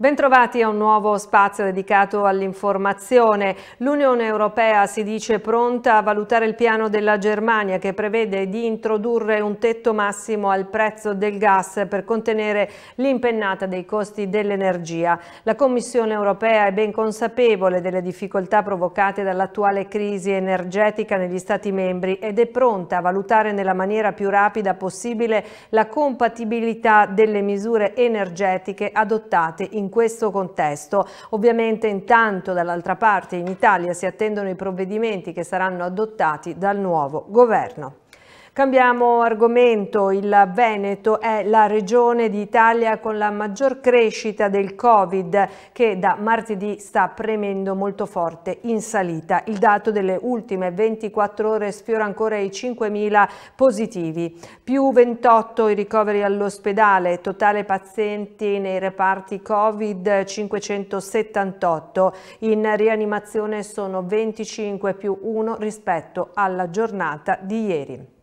Bentrovati a un nuovo spazio dedicato all'informazione. L'Unione Europea si dice pronta a valutare il piano della Germania che prevede di introdurre un tetto massimo al prezzo del gas per contenere l'impennata dei costi dell'energia. La Commissione Europea è ben consapevole delle difficoltà provocate dall'attuale crisi energetica negli Stati membri ed è pronta a valutare nella maniera più rapida possibile la compatibilità delle misure energetiche adottate in in questo contesto. Ovviamente intanto dall'altra parte in Italia si attendono i provvedimenti che saranno adottati dal nuovo governo. Cambiamo argomento, il Veneto è la regione d'Italia con la maggior crescita del Covid che da martedì sta premendo molto forte in salita. Il dato delle ultime 24 ore sfiora ancora i 5.000 positivi, più 28 i ricoveri all'ospedale, totale pazienti nei reparti Covid 578, in rianimazione sono 25 più 1 rispetto alla giornata di ieri.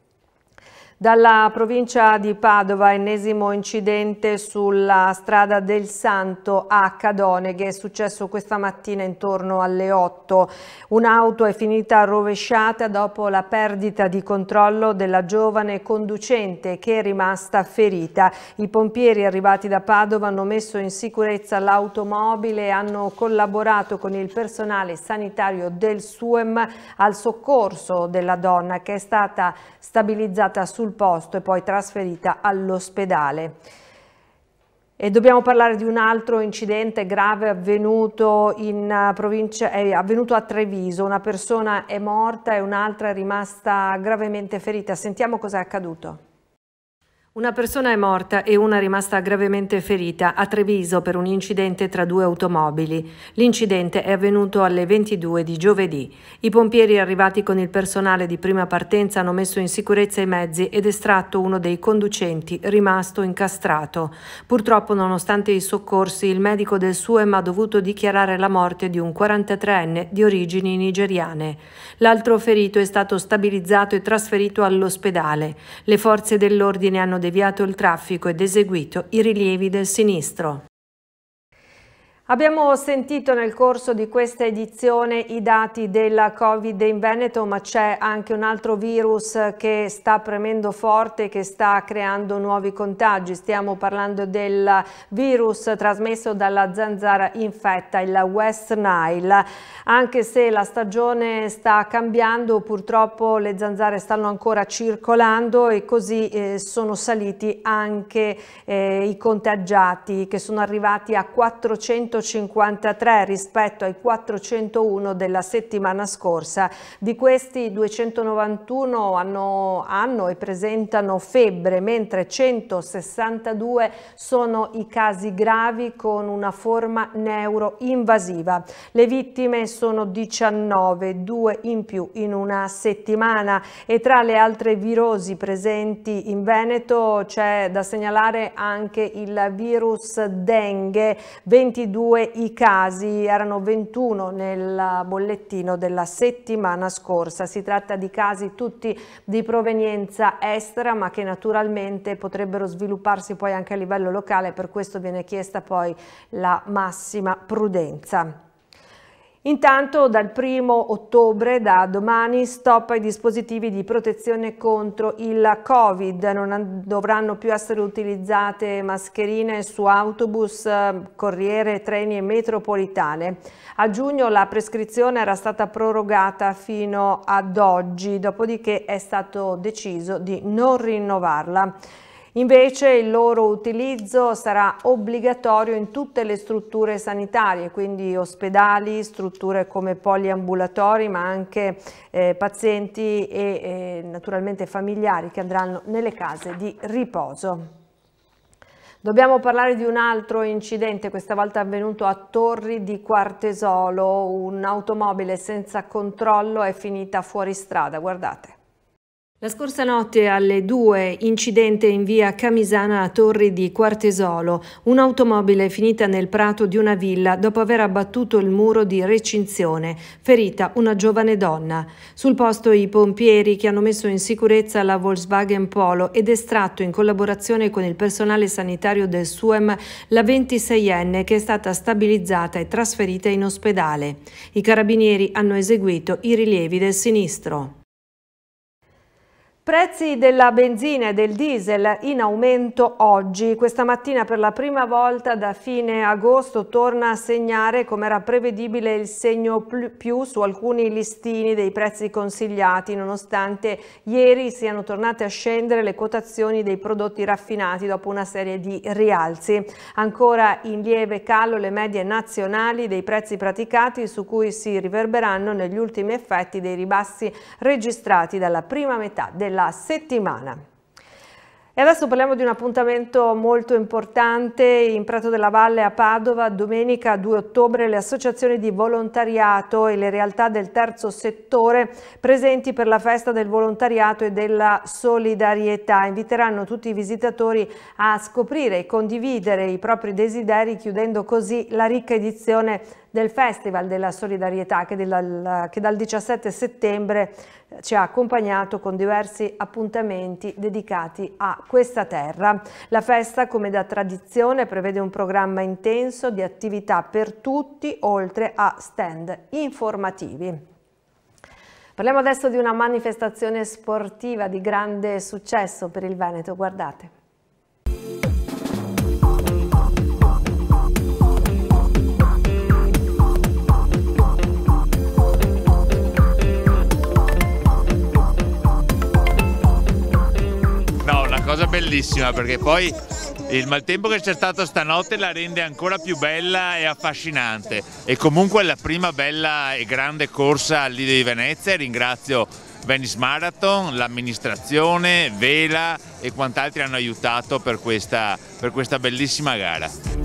Dalla provincia di Padova, ennesimo incidente sulla strada del Santo a Cadone che è successo questa mattina intorno alle 8. Un'auto è finita rovesciata dopo la perdita di controllo della giovane conducente che è rimasta ferita. I pompieri arrivati da Padova hanno messo in sicurezza l'automobile e hanno collaborato con il personale sanitario del SUEM al soccorso della donna che è stata stabilizzata sul sul posto e poi trasferita all'ospedale. E dobbiamo parlare di un altro incidente grave avvenuto, in eh, provincia, eh, avvenuto a Treviso. Una persona è morta e un'altra è rimasta gravemente ferita. Sentiamo cosa è accaduto. Una persona è morta e una rimasta gravemente ferita a Treviso per un incidente tra due automobili. L'incidente è avvenuto alle 22 di giovedì. I pompieri arrivati con il personale di prima partenza hanno messo in sicurezza i mezzi ed estratto uno dei conducenti rimasto incastrato. Purtroppo, nonostante i soccorsi, il medico del SUEM ha dovuto dichiarare la morte di un 43enne di origini nigeriane. L'altro ferito è stato stabilizzato e trasferito all'ospedale. Le forze dell'ordine hanno deviato il traffico ed eseguito i rilievi del sinistro. Abbiamo sentito nel corso di questa edizione i dati della Covid in Veneto, ma c'è anche un altro virus che sta premendo forte, che sta creando nuovi contagi. Stiamo parlando del virus trasmesso dalla zanzara infetta, il West Nile. Anche se la stagione sta cambiando, purtroppo le zanzare stanno ancora circolando e così eh, sono saliti anche eh, i contagiati che sono arrivati a 400 253 rispetto ai 401 della settimana scorsa. Di questi 291 hanno, hanno e presentano febbre, mentre 162 sono i casi gravi con una forma neuroinvasiva. Le vittime sono 19, due in più in una settimana e tra le altre virosi presenti in Veneto c'è da segnalare anche il virus dengue, 22 22 i casi, erano 21 nel bollettino della settimana scorsa. Si tratta di casi tutti di provenienza estera ma che naturalmente potrebbero svilupparsi poi anche a livello locale, per questo viene chiesta poi la massima prudenza. Intanto dal 1 ottobre, da domani, stop ai dispositivi di protezione contro il Covid. Non dovranno più essere utilizzate mascherine su autobus, ehm, corriere, treni e metropolitane. A giugno la prescrizione era stata prorogata fino ad oggi, dopodiché è stato deciso di non rinnovarla. Invece il loro utilizzo sarà obbligatorio in tutte le strutture sanitarie, quindi ospedali, strutture come poliambulatori, ma anche eh, pazienti e eh, naturalmente familiari che andranno nelle case di riposo. Dobbiamo parlare di un altro incidente, questa volta avvenuto a Torri di Quartesolo, un'automobile senza controllo è finita fuori strada, guardate. La scorsa notte alle 2 incidente in via Camisana a Torri di Quartesolo. Un'automobile è finita nel prato di una villa dopo aver abbattuto il muro di recinzione, ferita una giovane donna. Sul posto i pompieri che hanno messo in sicurezza la Volkswagen Polo ed estratto in collaborazione con il personale sanitario del SUEM la 26enne che è stata stabilizzata e trasferita in ospedale. I carabinieri hanno eseguito i rilievi del sinistro. Prezzi della benzina e del diesel in aumento oggi. Questa mattina per la prima volta da fine agosto torna a segnare come era prevedibile il segno più su alcuni listini dei prezzi consigliati nonostante ieri siano tornate a scendere le quotazioni dei prodotti raffinati dopo una serie di rialzi. Ancora in lieve calo le medie nazionali dei prezzi praticati su cui si riverberanno negli ultimi effetti dei ribassi registrati dalla prima metà della della settimana. E adesso parliamo di un appuntamento molto importante in Prato della Valle a Padova. Domenica 2 ottobre le associazioni di volontariato e le realtà del terzo settore presenti per la festa del volontariato e della solidarietà inviteranno tutti i visitatori a scoprire e condividere i propri desideri chiudendo così la ricca edizione del Festival della Solidarietà che, dal, che dal 17 settembre eh, ci ha accompagnato con diversi appuntamenti dedicati a questa terra. La festa, come da tradizione, prevede un programma intenso di attività per tutti, oltre a stand informativi. Parliamo adesso di una manifestazione sportiva di grande successo per il Veneto, guardate. bellissima perché poi il maltempo che c'è stato stanotte la rende ancora più bella e affascinante e comunque la prima bella e grande corsa al Lido di Venezia e ringrazio Venice Marathon, l'amministrazione, Vela e quant'altri hanno aiutato per questa, per questa bellissima gara.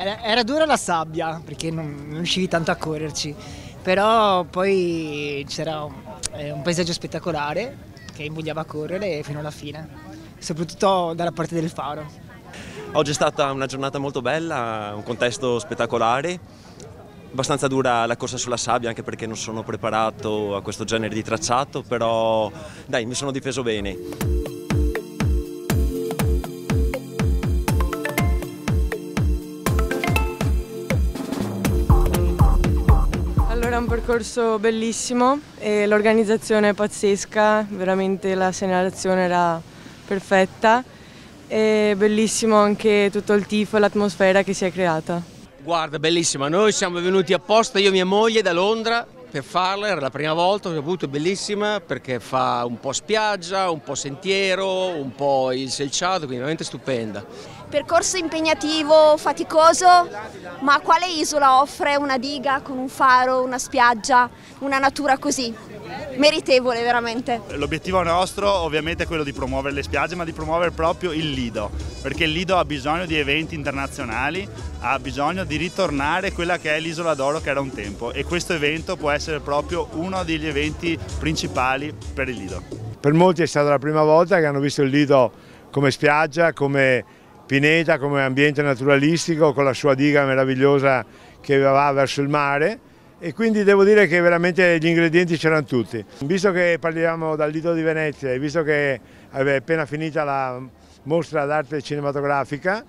Era, era dura la sabbia perché non, non riuscivi tanto a correrci, però poi c'era un, eh, un paesaggio spettacolare che invogliava a correre fino alla fine, soprattutto dalla parte del faro. Oggi è stata una giornata molto bella, un contesto spettacolare abbastanza dura la corsa sulla sabbia anche perché non sono preparato a questo genere di tracciato, però dai, mi sono difeso bene. un percorso bellissimo e l'organizzazione è pazzesca, veramente la segnalazione era perfetta e bellissimo anche tutto il tifo e l'atmosfera che si è creata. Guarda, bellissima, noi siamo venuti apposta, io e mia moglie da Londra per farla, era la prima volta che ho avuto, bellissima perché fa un po' spiaggia, un po' sentiero, un po' il selciato, quindi veramente stupenda. Percorso impegnativo, faticoso, ma quale isola offre una diga con un faro, una spiaggia, una natura così? meritevole veramente. L'obiettivo nostro ovviamente è quello di promuovere le spiagge ma di promuovere proprio il Lido perché il Lido ha bisogno di eventi internazionali, ha bisogno di ritornare quella che è l'isola d'oro che era un tempo e questo evento può essere proprio uno degli eventi principali per il Lido. Per molti è stata la prima volta che hanno visto il Lido come spiaggia, come pineta, come ambiente naturalistico con la sua diga meravigliosa che va verso il mare e quindi devo dire che veramente gli ingredienti c'erano tutti. Visto che parliamo dal Lido di Venezia e visto che eh è appena finita la mostra d'arte cinematografica,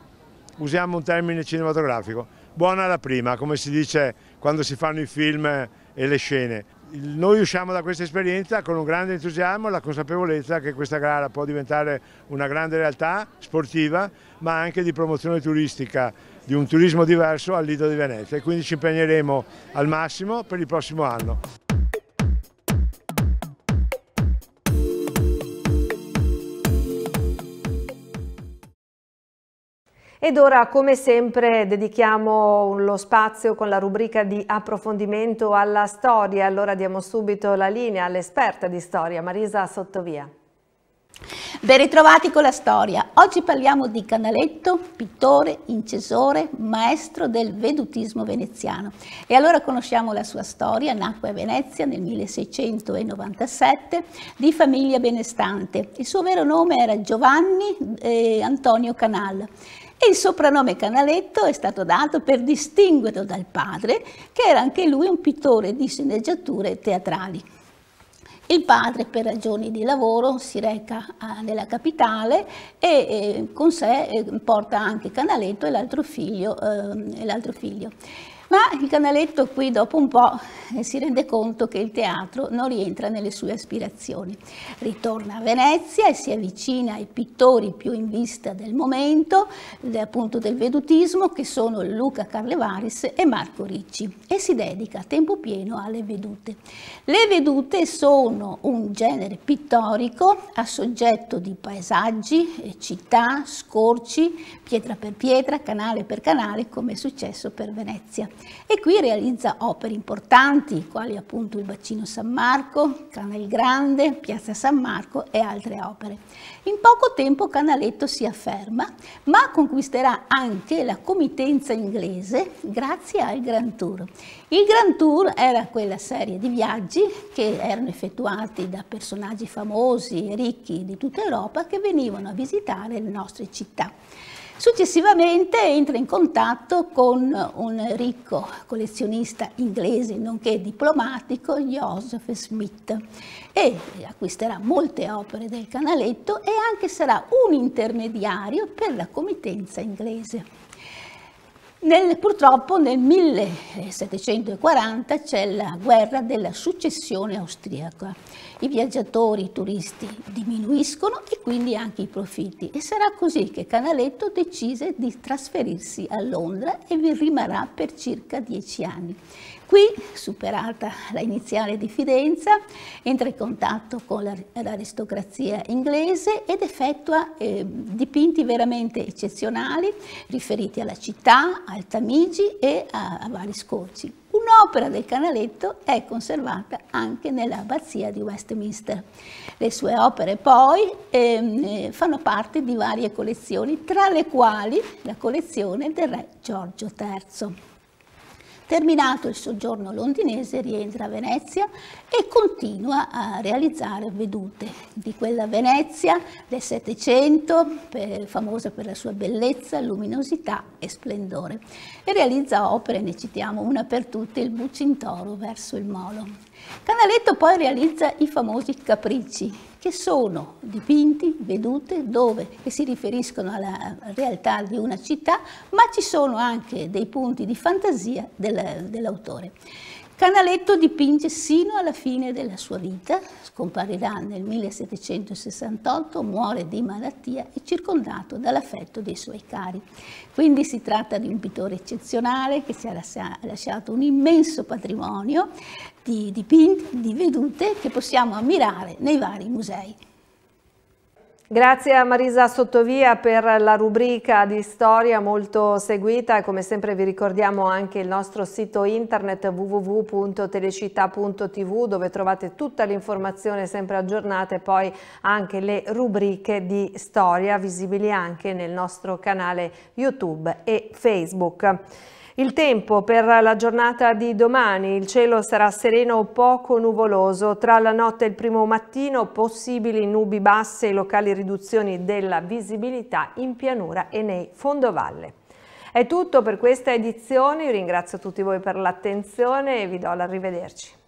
usiamo un termine cinematografico. Buona la prima, come si dice quando si fanno i film e le scene. Noi usciamo da questa esperienza con un grande entusiasmo e la consapevolezza che questa gara può diventare una grande realtà sportiva ma anche di promozione turistica, di un turismo diverso al Lido di Venezia e quindi ci impegneremo al massimo per il prossimo anno. Ed ora, come sempre, dedichiamo lo spazio con la rubrica di approfondimento alla storia. Allora diamo subito la linea all'esperta di storia, Marisa Sottovia. Ben ritrovati con la storia. Oggi parliamo di Canaletto, pittore, incisore, maestro del vedutismo veneziano. E allora conosciamo la sua storia. Nacque a Venezia nel 1697 di famiglia benestante. Il suo vero nome era Giovanni eh, Antonio Canal e il soprannome Canaletto è stato dato per distinguerlo dal padre, che era anche lui un pittore di sceneggiature teatrali. Il padre per ragioni di lavoro si reca ah, nella capitale e eh, con sé eh, porta anche Canaletto e l'altro figlio. Ehm, e ma il canaletto qui dopo un po' eh, si rende conto che il teatro non rientra nelle sue aspirazioni. Ritorna a Venezia e si avvicina ai pittori più in vista del momento, eh, appunto del vedutismo, che sono Luca Carlevaris e Marco Ricci, e si dedica a tempo pieno alle vedute. Le vedute sono un genere pittorico a soggetto di paesaggi, eh, città, scorci, pietra per pietra, canale per canale, come è successo per Venezia e qui realizza opere importanti quali appunto il Bacino San Marco, Canal Grande, Piazza San Marco e altre opere. In poco tempo Canaletto si afferma ma conquisterà anche la comitenza inglese grazie al Grand Tour. Il Grand Tour era quella serie di viaggi che erano effettuati da personaggi famosi e ricchi di tutta Europa che venivano a visitare le nostre città. Successivamente entra in contatto con eh, un ricco collezionista inglese, nonché diplomatico, Joseph Smith, e acquisterà molte opere del canaletto e anche sarà un intermediario per la committenza inglese. Nel, purtroppo nel 1740 c'è la guerra della successione austriaca. I viaggiatori, i turisti diminuiscono e quindi anche i profitti. E sarà così che Canaletto decise di trasferirsi a Londra e vi rimarrà per circa dieci anni. Qui, superata la iniziale diffidenza, entra in contatto con l'aristocrazia inglese ed effettua eh, dipinti veramente eccezionali riferiti alla città, al Tamigi e a, a vari scorci. Un'opera del Canaletto è conservata anche nell'abbazia di Westminster. Le sue opere poi ehm, eh, fanno parte di varie collezioni, tra le quali la collezione del re Giorgio III. Terminato il soggiorno londinese rientra a Venezia e continua a realizzare vedute di quella Venezia del Settecento, famosa per la sua bellezza, luminosità e splendore. E realizza opere, ne citiamo una per tutte, il Bucintoro verso il Molo. Canaletto poi realizza i famosi capricci, che sono dipinti, vedute, dove, che si riferiscono alla realtà di una città, ma ci sono anche dei punti di fantasia del, dell'autore. Canaletto dipinge sino alla fine della sua vita, scomparirà nel 1768, muore di malattia e circondato dall'affetto dei suoi cari. Quindi si tratta di un pittore eccezionale che ci ha lasciato un immenso patrimonio di dipinti, di vedute che possiamo ammirare nei vari musei. Grazie a Marisa Sottovia per la rubrica di storia molto seguita come sempre vi ricordiamo anche il nostro sito internet www.telecità.tv dove trovate tutta l'informazione sempre aggiornata e poi anche le rubriche di storia visibili anche nel nostro canale YouTube e Facebook. Il tempo per la giornata di domani, il cielo sarà sereno o poco nuvoloso, tra la notte e il primo mattino possibili nubi basse e locali riduzioni della visibilità in pianura e nei fondovalle. È tutto per questa edizione, io ringrazio tutti voi per l'attenzione e vi do l'arrivederci.